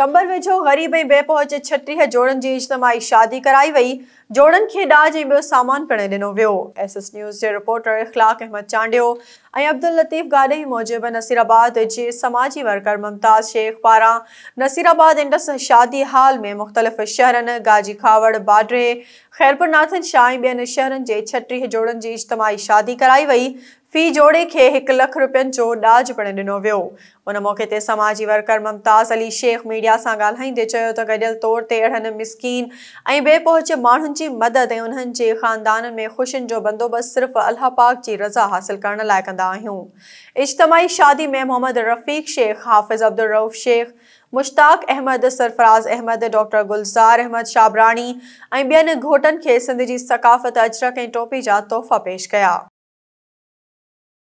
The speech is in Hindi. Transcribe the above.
કંબર વેझो ग़रीब ऐं बेपहुच छटीह जोड़नि जी इज्तमाही शादी कराई वही जोड़न के डाज ऐं सामान पिण ॾिनो वियो एस एस न्यूज़ जे रिपोर्टर इख़लाक़ अहमद चांडियो अब्दुल लतीफ़ गाॾे मूजिबि नसीराबाद के समाजी वर्कर मुमताज़ शेख पारा नसीराबाद इंडस शादी हाल में मुख़्तलिफ़ शहर गाजी खावड़ बाडरे ख़ैरपुरनाथ शाह ऐं ॿियनि शहरनि जे छटीह जोड़नि जी इज्तमाही शादी कराई वई फी जोड़े खे हिकु लख रुपियनि जो ॾाज पिणु ॾिनो वियो उन मौक़े ते समाजी वर्कर मुमताज़ अली शेख मीडिया सां ॻाल्हाईंदे चयो त गॾियल तौर ते अहिड़नि मिसकिन ऐं ॿिए माण्हुनि जी मदद ऐं उन्हनि जे ख़ानदाननि में ख़ुशियुनि जो बंदोबस्तु सिर्फ़ु अलाह पाक जी रज़ा हासिलु करण लाइ कंदा आहियूं इजतमाही शादी में मोहम्मद रफ़ीक शेख हाफ़िज़ अब्दुल रऊफ़ शेख मुश्ताक अहमद सरफराज़ अहमद डॉक्टर गुलज़ार अहमद शाबरानी ऐं ॿियनि घोटनि सिंध जी सकाफ़त अचरक टोपी जा तोहफ़ा पेश कया